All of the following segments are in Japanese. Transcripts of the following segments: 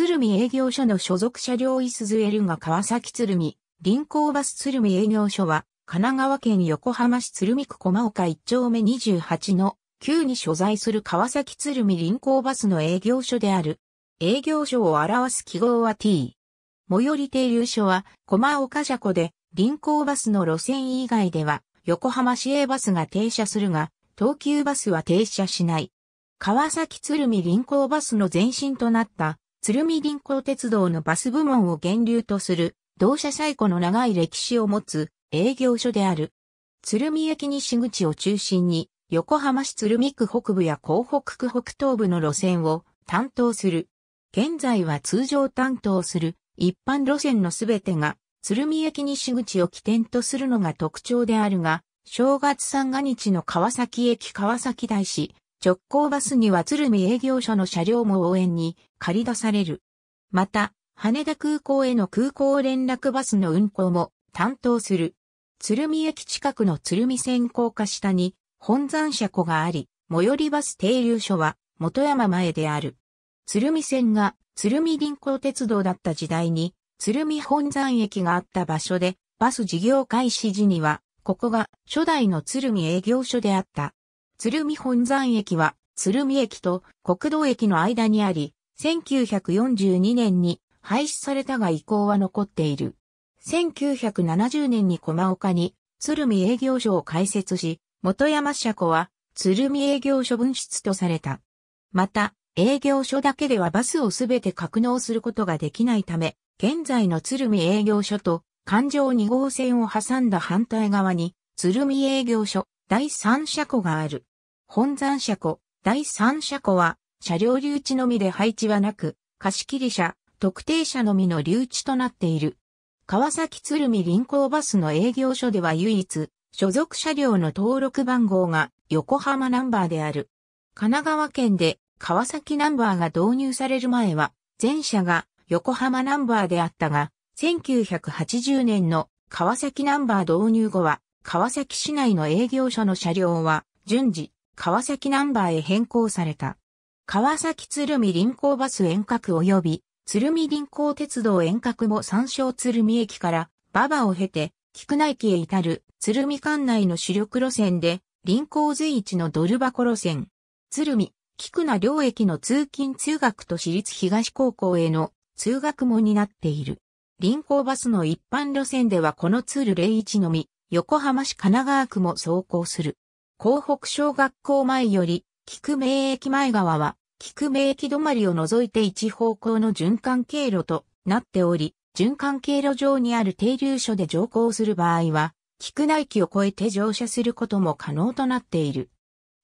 鶴見営業所の所属車両いすずエルが川崎鶴見、臨港バス鶴見営業所は、神奈川県横浜市鶴見区駒岡1丁目28の9に所在する川崎鶴見臨港バスの営業所である。営業所を表す記号は T。最寄り停留所は駒岡車庫で、臨港バスの路線以外では、横浜市営バスが停車するが、東急バスは停車しない。川崎鶴見臨港バスの前身となった鶴見銀行鉄道のバス部門を源流とする、同社最古の長い歴史を持つ営業所である。鶴見駅西口を中心に、横浜市鶴見区北部や港北区北東部の路線を担当する。現在は通常担当する一般路線のすべてが鶴見駅西口を起点とするのが特徴であるが、正月三が日の川崎駅川崎大師、直行バスには鶴見営業所の車両も応援に借り出される。また、羽田空港への空港連絡バスの運行も担当する。鶴見駅近くの鶴見線高架下に本山車庫があり、最寄りバス停留所は元山前である。鶴見線が鶴見臨港鉄道だった時代に鶴見本山駅があった場所でバス事業開始時にはここが初代の鶴見営業所であった。鶴見本山駅は、鶴見駅と国道駅の間にあり、1942年に廃止されたが遺構は残っている。1970年に駒岡に鶴見営業所を開設し、元山車庫は鶴見営業所分室とされた。また、営業所だけではバスをすべて格納することができないため、現在の鶴見営業所と環状2号線を挟んだ反対側に鶴見営業所第3車庫がある。本山車庫、第三車庫は、車両留置のみで配置はなく、貸切車、特定車のみの留置となっている。川崎鶴見臨港バスの営業所では唯一、所属車両の登録番号が横浜ナンバーである。神奈川県で川崎ナンバーが導入される前は、全車が横浜ナンバーであったが、1980年の川崎ナンバー導入後は、川崎市内の営業所の車両は順次、川崎ナンバーへ変更された。川崎鶴見臨港バス遠隔及び鶴見臨港鉄道遠隔も山椒鶴見駅から馬場を経て菊名駅へ至る鶴見管内の主力路線で臨港随一のドル箱路線。鶴見、菊名両駅の通勤通学と私立東高校への通学も担っている。臨港バスの一般路線ではこのツール01のみ、横浜市神奈川区も走行する。港北小学校前より、菊名駅前側は、菊名駅止まりを除いて一方向の循環経路となっており、循環経路上にある停留所で乗降する場合は、菊内駅を越えて乗車することも可能となっている。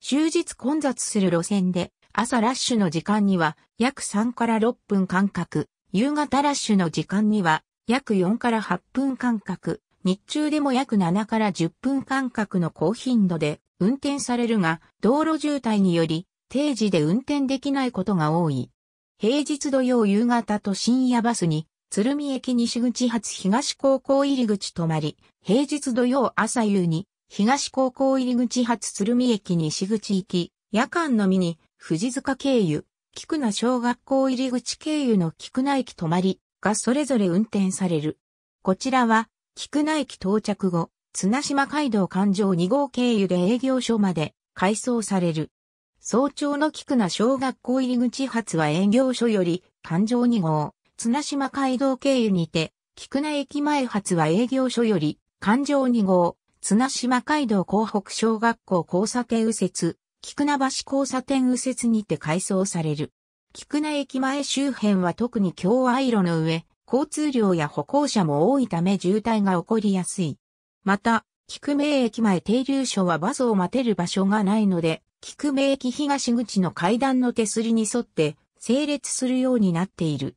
終日混雑する路線で、朝ラッシュの時間には約3から6分間隔、夕方ラッシュの時間には約4から8分間隔、日中でも約7から10分間隔の高頻度で運転されるが、道路渋滞により、定時で運転できないことが多い。平日土曜夕方と深夜バスに、鶴見駅西口発東高校入口止まり、平日土曜朝夕に、東高校入口発鶴見駅西口行き、夜間のみに、藤塚経由、菊名小学校入口経由の菊名駅止まりがそれぞれ運転される。こちらは、菊名駅到着後、綱島街道環状2号経由で営業所まで改装される。早朝の菊名小学校入り口発は営業所より環状2号、綱島街道経由にて、菊名駅前発は営業所より環状2号、綱島街道港北小学校交差点右折、菊名橋交差点右折にて改装される。菊名駅前周辺は特にアイ路の上、交通量や歩行者も多いため渋滞が起こりやすい。また、菊名駅前停留所はバスを待てる場所がないので、菊名駅東口の階段の手すりに沿って整列するようになっている。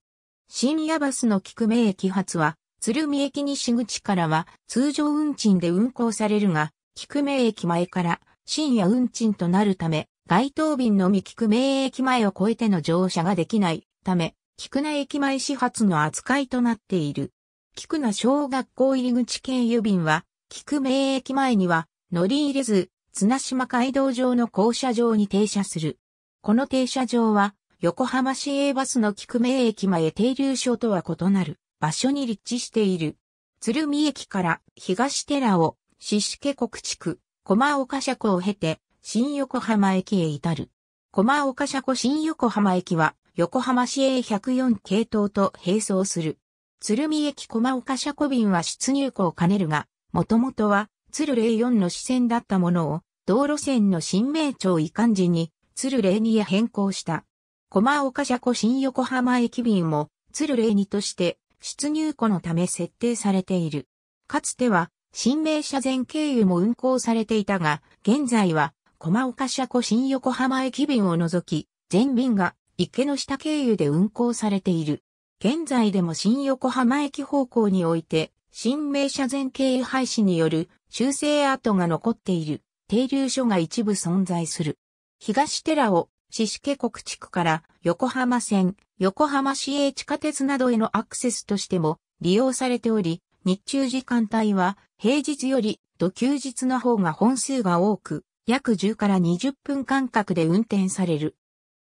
深夜バスの菊名駅発は、鶴見駅西口からは通常運賃で運行されるが、菊名駅前から深夜運賃となるため、該当便のみ菊名駅前を越えての乗車ができないため、菊名駅前始発の扱いとなっている。菊名小学校入口経由便は、菊名駅前には乗り入れず、綱島街道上の降車場に停車する。この停車場は、横浜市営バスの菊名駅前停留所とは異なる場所に立地している。鶴見駅から東寺を、しし家国地区、駒岡車庫を経て、新横浜駅へ至る。駒岡車庫新横浜駅は、横浜市営104系統と並走する。鶴見駅駒岡車庫便は出入庫を兼ねるが、もともとは、鶴04の支線だったものを、道路線の新名町移管時に、鶴02へ変更した。駒岡車庫新横浜駅便も、鶴02として、出入庫のため設定されている。かつては、新名車前経由も運行されていたが、現在は、駒岡車庫新横浜駅便を除き、全便が池の下経由で運行されている。現在でも新横浜駅方向において、新名車前経由廃止による修正跡が残っている停留所が一部存在する。東寺尾、四死家国地区から横浜線、横浜市営地下鉄などへのアクセスとしても利用されており、日中時間帯は平日より土休日の方が本数が多く、約10から20分間隔で運転される。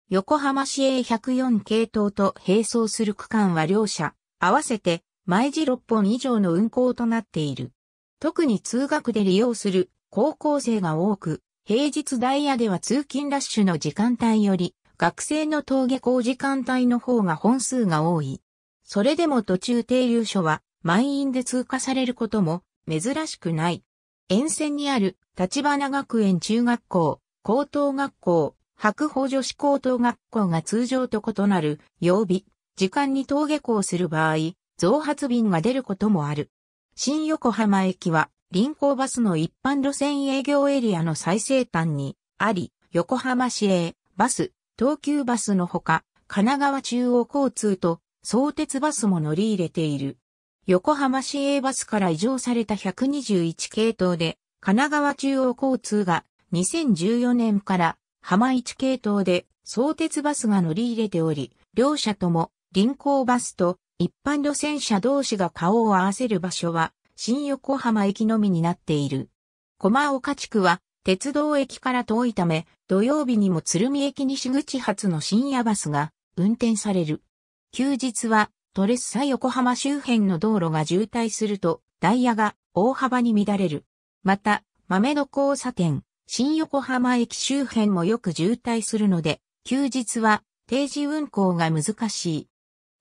横浜市営104系統と並走する区間は両社、合わせて毎時6本以上の運行となっている。特に通学で利用する高校生が多く、平日ダイヤでは通勤ラッシュの時間帯より、学生の登下校時間帯の方が本数が多い。それでも途中停留所は満員で通過されることも珍しくない。沿線にある立花学園中学校、高等学校、白鵬女子高等学校が通常と異なる曜日、時間に登下校する場合、増発便が出ることもある。新横浜駅は、臨港バスの一般路線営業エリアの最西端にあり、横浜市営、バス、東急バスのほか、神奈川中央交通と相鉄バスも乗り入れている。横浜市営バスから移乗された121系統で、神奈川中央交通が2014年から浜市系統で相鉄バスが乗り入れており、両社とも臨港バスと一般路線車同士が顔を合わせる場所は、新横浜駅のみになっている。駒岡地区は、鉄道駅から遠いため、土曜日にも鶴見駅西口発の深夜バスが運転される。休日は、トレッサ横浜周辺の道路が渋滞すると、ダイヤが大幅に乱れる。また、豆の交差点、新横浜駅周辺もよく渋滞するので、休日は定時運行が難しい。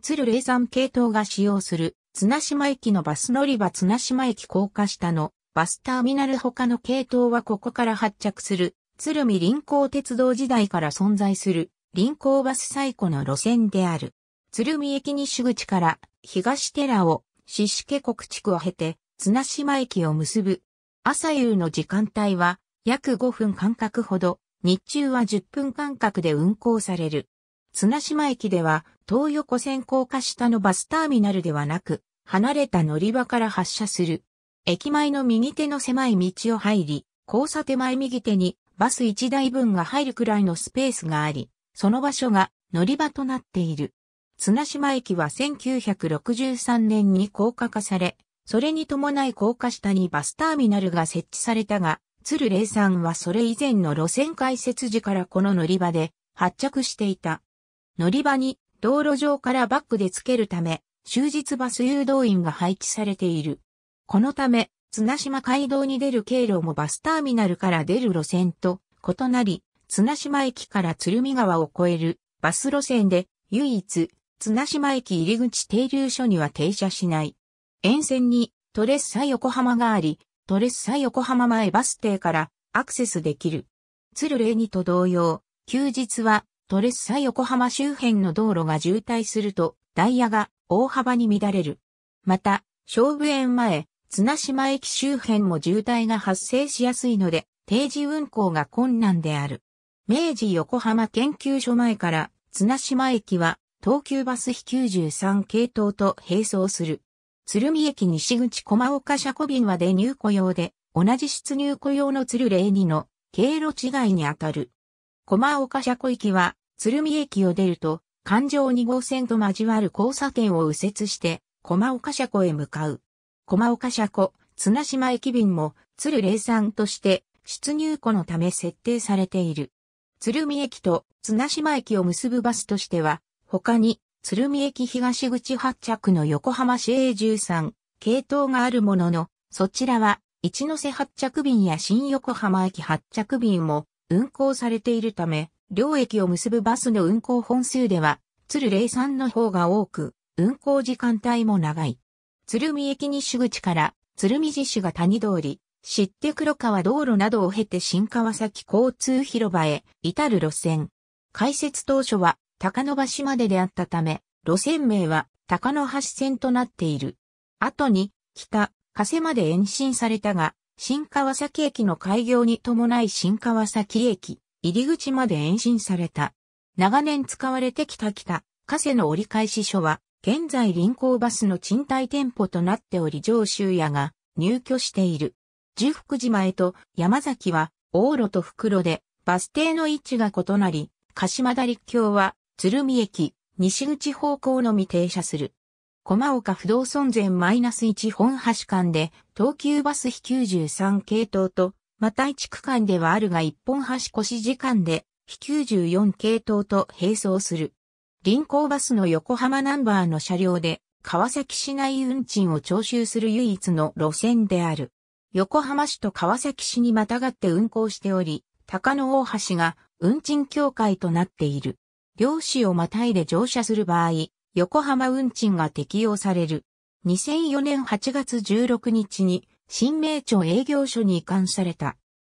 鶴霊山系統が使用する綱島駅のバス乗り場綱島駅高架下のバスターミナル他の系統はここから発着する鶴見臨港鉄道時代から存在する臨港バス最古の路線である。鶴見駅西口から東寺を四死家国地区を経て綱島駅を結ぶ。朝夕の時間帯は約5分間隔ほど、日中は10分間隔で運行される。綱島駅では、東横線高架下のバスターミナルではなく、離れた乗り場から発車する。駅前の右手の狭い道を入り、交差手前右手にバス1台分が入るくらいのスペースがあり、その場所が乗り場となっている。綱島駅は1963年に高架化され、それに伴い高架下にバスターミナルが設置されたが、鶴霊さんはそれ以前の路線開設時からこの乗り場で発着していた。乗り場に道路上からバックでつけるため、終日バス誘導員が配置されている。このため、綱島街道に出る経路もバスターミナルから出る路線と異なり、綱島駅から鶴見川を越えるバス路線で唯一綱島駅入口停留所には停車しない。沿線にトレッサ横浜があり、トレッサ横浜前バス停からアクセスできる。鶴礼にと同様、休日はトレッサ横浜周辺の道路が渋滞すると、ダイヤが大幅に乱れる。また、勝負園前、綱島駅周辺も渋滞が発生しやすいので、定時運行が困難である。明治横浜研究所前から綱島駅は東急バス比93系統と並走する。鶴見駅西口駒岡車庫便は出入庫用で、同じ出入庫用の鶴0 2の経路違いにあたる。駒岡車庫駅は鶴見駅を出ると、環状2号線と交わる交差点を右折して、駒岡車庫へ向かう。駒岡車庫、綱島駅便も、鶴零山として、出入庫のため設定されている。鶴見駅と綱島駅を結ぶバスとしては、他に、鶴見駅東口発着の横浜市営13、系統があるものの、そちらは、一ノ瀬発着便や新横浜駅発着便も運行されているため、両駅を結ぶバスの運行本数では、鶴零山の方が多く、運行時間帯も長い。鶴見駅西口から鶴見寺市が谷通り、知って黒川道路などを経て新川崎交通広場へ至る路線。開設当初は高野橋までであったため、路線名は高野橋線となっている。後に北、加瀬まで延伸されたが、新川崎駅の開業に伴い新川崎駅、入り口まで延伸された。長年使われてきた北、加瀬の折り返し所は、現在臨港バスの賃貸店舗となっており上州屋が入居している。十福島へと山崎は、往路と袋で、バス停の位置が異なり、鹿島田陸橋は、鶴見駅、西口方向のみ停車する。駒岡不動尊前マイナス1本橋間で、東急バス比93系統とまた1区間ではあるが一本橋越時間で、非94系統と並走する。臨港バスの横浜ナンバーの車両で、川崎市内運賃を徴収する唯一の路線である。横浜市と川崎市にまたがって運行しており、高野大橋が運賃協会となっている。両市をまたいで乗車する場合、横浜運賃が適用される。2004年8月16日に新名町営業所に移管された。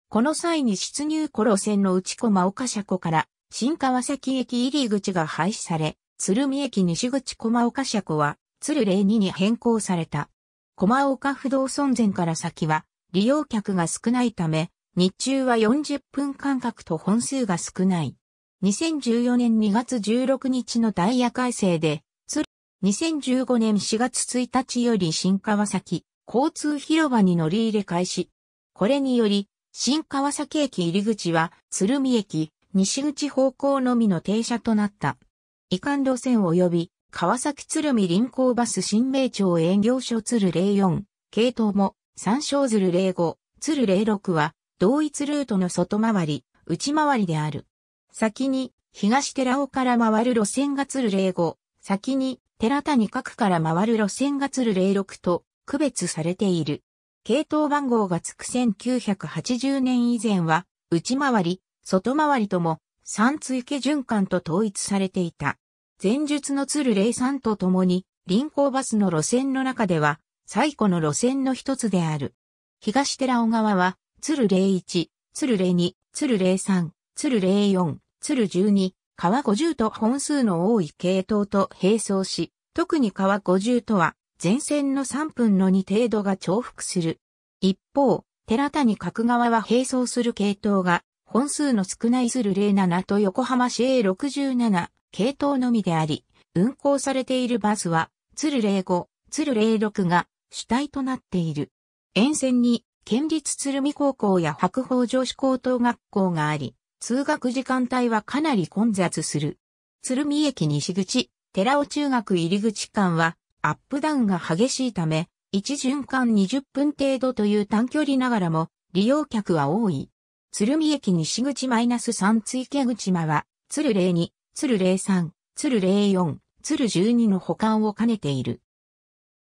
この際に出入コ路線の内駒岡車庫から新川崎駅入り口が廃止され、鶴見駅西口駒岡車庫は鶴02に変更された。駒岡不動尊前から先は利用客が少ないため、日中は40分間隔と本数が少ない。2014年2月16日のダイヤ改正で、鶴、2015年4月1日より新川崎、交通広場に乗り入れ開始。これにより、新川崎駅入り口は鶴見駅西口方向のみの停車となった。移管路線及び川崎鶴見臨港バス新名町営業所鶴04、系統も三章鶴05、鶴06は同一ルートの外回り、内回りである。先に東寺尾から回る路線が鶴05、先に寺谷角から回る路線が鶴06と区別されている。系統番号がつく1980年以前は、内回り、外回りとも、三追池循環と統一されていた。前述の鶴零さんと共に、臨港バスの路線の中では、最古の路線の一つである。東寺尾川は、鶴零一、鶴零二、鶴零三、鶴零四、鶴十二、川五十と本数の多い系統と並走し、特に川五十とは、全線の3分の2程度が重複する。一方、寺谷角川は並走する系統が、本数の少ない鶴る07と横浜市 A67 系統のみであり、運行されているバスは、鶴05、鶴06が主体となっている。沿線に、県立鶴見高校や白鵬女子高等学校があり、通学時間帯はかなり混雑する。鶴見駅西口、寺尾中学入口間は、アップダウンが激しいため、1循環20分程度という短距離ながらも利用客は多い。鶴見駅西口マイナス -3 追加口間は、鶴02、鶴03、鶴04、鶴12の保管を兼ねている。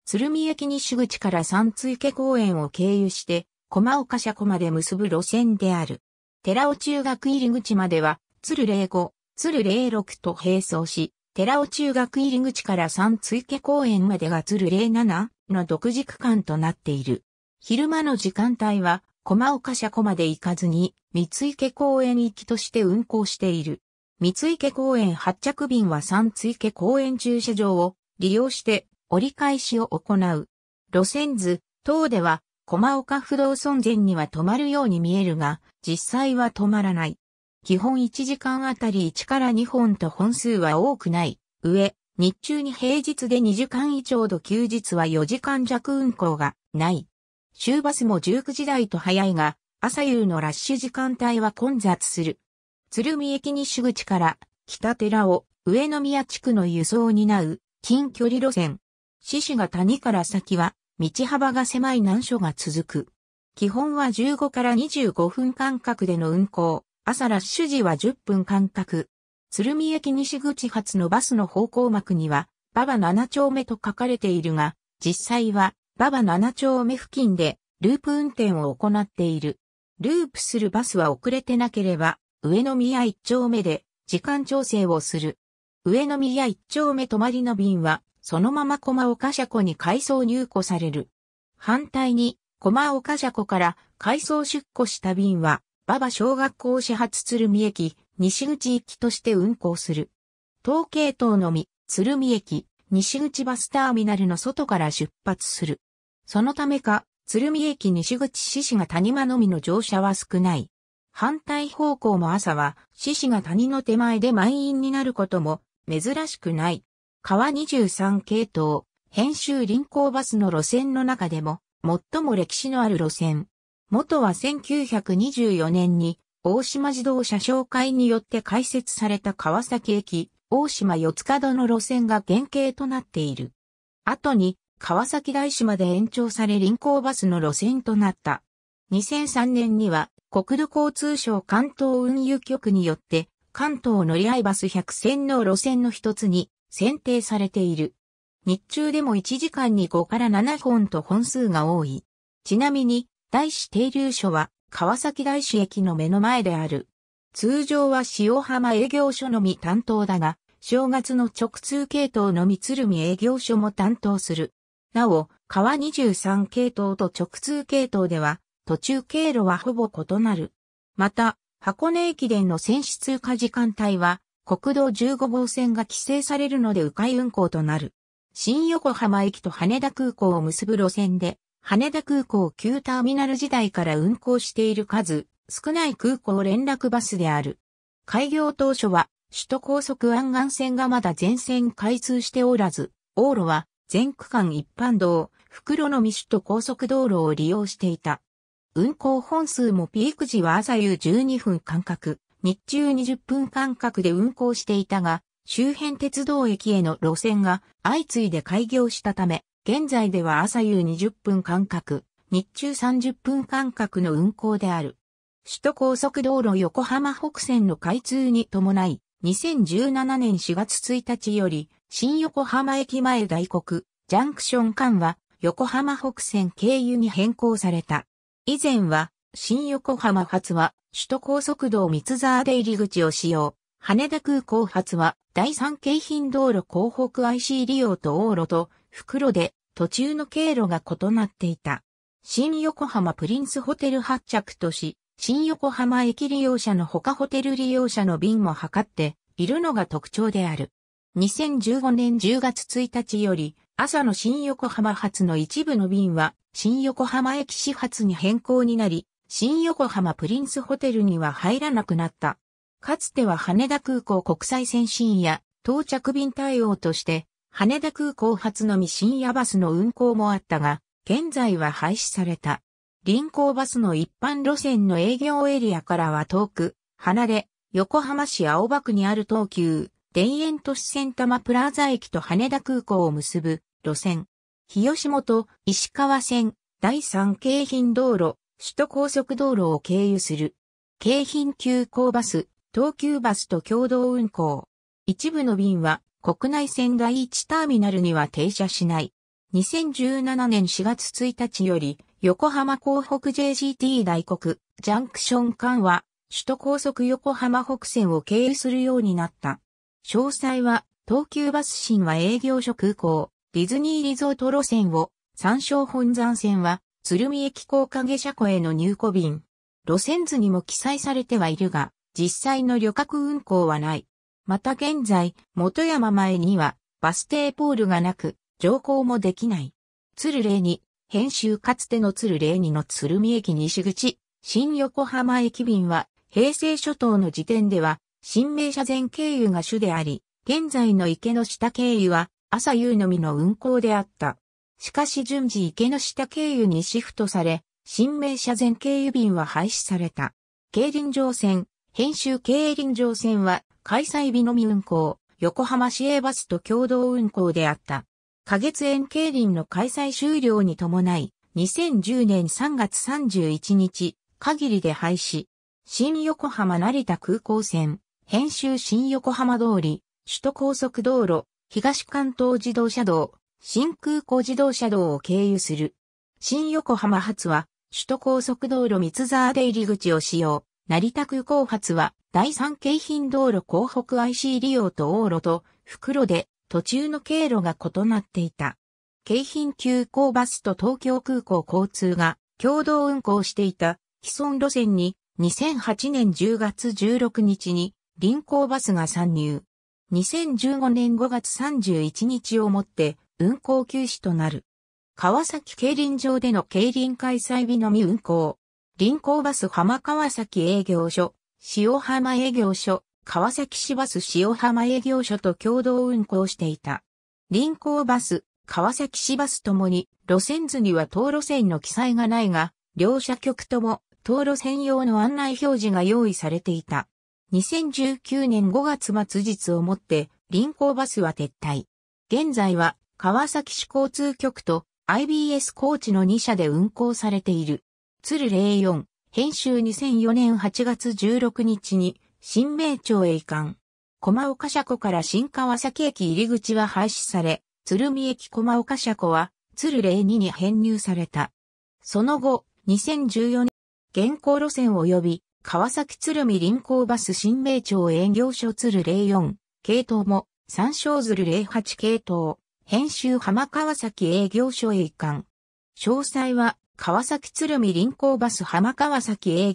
鶴見駅西口から三追家公園を経由して、駒岡車庫まで結ぶ路線である。寺尾中学入口までは、鶴05、鶴06と並走し、寺尾中学入り口から三追家公園までが鶴07の独自区間となっている。昼間の時間帯は、駒岡車庫まで行かずに、三池公園行きとして運行している。三池公園発着便は三池公園駐車場を利用して折り返しを行う。路線図等では、駒岡不動尊前には止まるように見えるが、実際は止まらない。基本1時間あたり1から2本と本数は多くない。上、日中に平日で2時間以上と休日は4時間弱運行がない。週バスも19時台と早いが、朝夕のラッシュ時間帯は混雑する。鶴見駅西口から北寺を上宮地区の輸送を担う近距離路線。獅子が谷から先は道幅が狭い難所が続く。基本は15から25分間隔での運行。朝ラッシュ時は10分間隔。鶴見駅西口発のバスの方向幕には、馬場7丁目と書かれているが、実際は、馬場7丁目付近で、ループ運転を行っている。ループするバスは遅れてなければ、上宮1丁目で、時間調整をする。上宮1丁目止まりの便は、そのまま駒岡車庫に改装入庫される。反対に、駒岡車庫から改装出庫した便は、馬場小学校始発鶴見駅、西口行きとして運行する。東系統のみ、鶴見駅、西口バスターミナルの外から出発する。そのためか、鶴見駅西口獅子が谷間のみの乗車は少ない。反対方向も朝は、獅子が谷の手前で満員になることも、珍しくない。川23系統、編集臨行バスの路線の中でも、最も歴史のある路線。元は1924年に大島自動車商会によって開設された川崎駅、大島四角の路線が原型となっている。後に川崎大島で延長され臨港バスの路線となった。2003年には国土交通省関東運輸局によって関東乗り合いバス100線の路線の一つに選定されている。日中でも1時間に5から7本と本数が多い。ちなみに大師停留所は川崎大師駅の目の前である。通常は塩浜営業所のみ担当だが、正月の直通系統のみ鶴見営業所も担当する。なお、川23系統と直通系統では、途中経路はほぼ異なる。また、箱根駅伝の選手通過時間帯は、国道15号線が規制されるので迂回運行となる。新横浜駅と羽田空港を結ぶ路線で、羽田空港旧ターミナル時代から運行している数、少ない空港連絡バスである。開業当初は、首都高速湾岸線がまだ全線開通しておらず、往路は全区間一般道、袋のみ首都高速道路を利用していた。運行本数もピーク時は朝夕12分間隔、日中20分間隔で運行していたが、周辺鉄道駅への路線が相次いで開業したため、現在では朝夕20分間隔、日中30分間隔の運行である。首都高速道路横浜北線の開通に伴い、2017年4月1日より、新横浜駅前大国、ジャンクション間は、横浜北線経由に変更された。以前は、新横浜発は、首都高速道三沢で入り口を使用。羽田空港発は、第三京浜道路港北 IC 利用と往路と、袋で、途中の経路が異なっていた。新横浜プリンスホテル発着とし、新横浜駅利用者の他ホテル利用者の便も測っているのが特徴である。2015年10月1日より、朝の新横浜発の一部の便は、新横浜駅始発に変更になり、新横浜プリンスホテルには入らなくなった。かつては羽田空港国際線深夜、到着便対応として、羽田空港発のみ深夜バスの運行もあったが、現在は廃止された。臨港バスの一般路線の営業エリアからは遠く、離れ、横浜市青葉区にある東急、田園都市線多摩プラザ駅と羽田空港を結ぶ路線。日吉本、石川線、第三京浜道路、首都高速道路を経由する。京浜急行バス、東急バスと共同運行。一部の便は国内線第1ターミナルには停車しない。2017年4月1日より、横浜港北 JGT 大国ジャンクション間は、首都高速横浜北線を経由するようになった。詳細は、東急バス新は営業所空港、ディズニーリゾート路線を、山椒本山線は、鶴見駅高影車庫への入庫便。路線図にも記載されてはいるが、実際の旅客運行はない。また現在、元山前にはバス停ポールがなく、乗降もできない。鶴嶺に、編集かつての鶴嶺にの鶴見駅西口、新横浜駅便は、平成初頭の時点では、新名車前経由が主であり、現在の池の下経由は、朝夕のみの運行であった。しかし順次池の下経由にシフトされ、新名車前経由便は廃止された。競輪場線、編集競輪場線は開催日のみ運行、横浜市営バスと共同運行であった。花月園競輪の開催終了に伴い、2010年3月31日、限りで廃止。新横浜成田空港線、編集新横浜通り、首都高速道路、東関東自動車道、新空港自動車道を経由する。新横浜発は、首都高速道路三沢で入り口を使用。成田空港発は、第三京浜道路港北 IC 利用と往路と、袋で、途中の経路が異なっていた。京浜急行バスと東京空港交通が共同運行していた既存路線に2008年10月16日に臨港バスが参入。2015年5月31日をもって運行休止となる。川崎競輪場での競輪開催日のみ運行。臨港バス浜川崎営業所、塩浜営業所、川崎市バス塩浜営業所と共同運行していた。臨港バス、川崎市バスともに、路線図には当路線の記載がないが、両社局とも、当路線用の案内表示が用意されていた。2019年5月末日をもって、臨港バスは撤退。現在は、川崎市交通局と IBS 高知の2社で運行されている。鶴04、編集2004年8月16日に、新名町へ移管。駒岡車庫から新川崎駅入り口は廃止され、鶴見駅駒岡車庫は、鶴02に編入された。その後、2014年、現行路線及び、川崎鶴見臨港バス新名町営業所鶴04、系統も、三照。鶴08系統、編集浜川崎営業所へ移管。詳細は、川崎鶴見臨港バス浜川崎営業。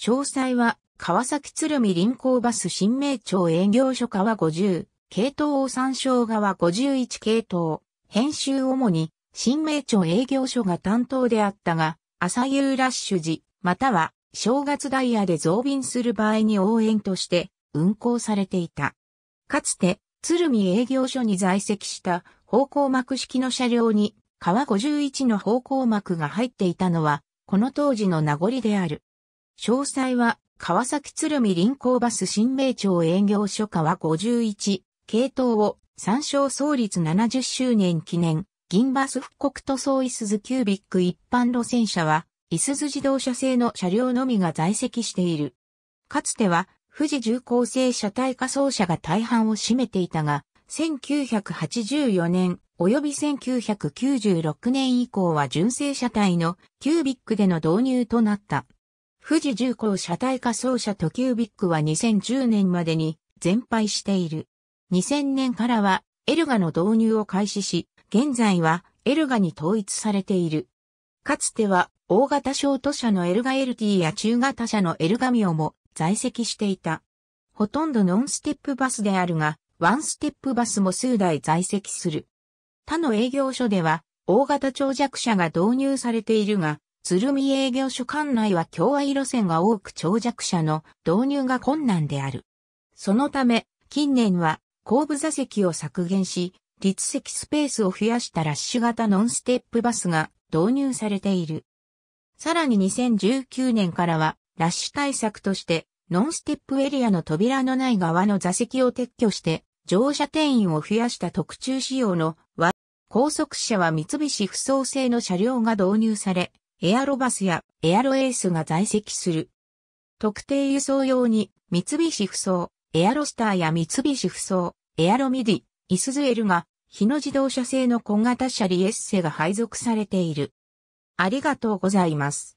詳細は、川崎鶴見臨港バス新名町営業所川50、系統を参照側51系統、編集主に、新名町営業所が担当であったが、朝夕ラッシュ時、または正月ダイヤで増便する場合に応援として運行されていた。かつて、鶴見営業所に在籍した方向幕式の車両に川51の方向幕が入っていたのは、この当時の名残である。詳細は、川崎鶴見臨港バス新名町営業所川51、系統を参照創立70周年記念、銀バス復刻塗装イスズキュービック一般路線車は、イスズ自動車製の車両のみが在籍している。かつては、富士重工製車体仮装車が大半を占めていたが、1984年、及び1996年以降は純正車体のキュービックでの導入となった。富士重工車体仮装車とキュービックは2010年までに全廃している。2000年からはエルガの導入を開始し、現在はエルガに統一されている。かつては大型ショート車のエルガ LT や中型車のエルガミオも在籍していた。ほとんどノンステップバスであるが、ワンステップバスも数台在籍する。他の営業所では、大型長尺車が導入されているが、鶴見営業所管内は共愛路線が多く長尺車の導入が困難である。そのため、近年は後部座席を削減し、立席スペースを増やしたラッシュ型ノンステップバスが導入されている。さらに2019年からは、ラッシュ対策として、ノンステップエリアの扉のない側の座席を撤去して、乗車定員を増やした特注仕様の高速車は三菱不走製の車両が導入され、エアロバスやエアロエースが在籍する。特定輸送用に三菱不走、エアロスターや三菱不走、エアロミディ、イスズエルが、日野自動車製の小型車リエッセが配属されている。ありがとうございます。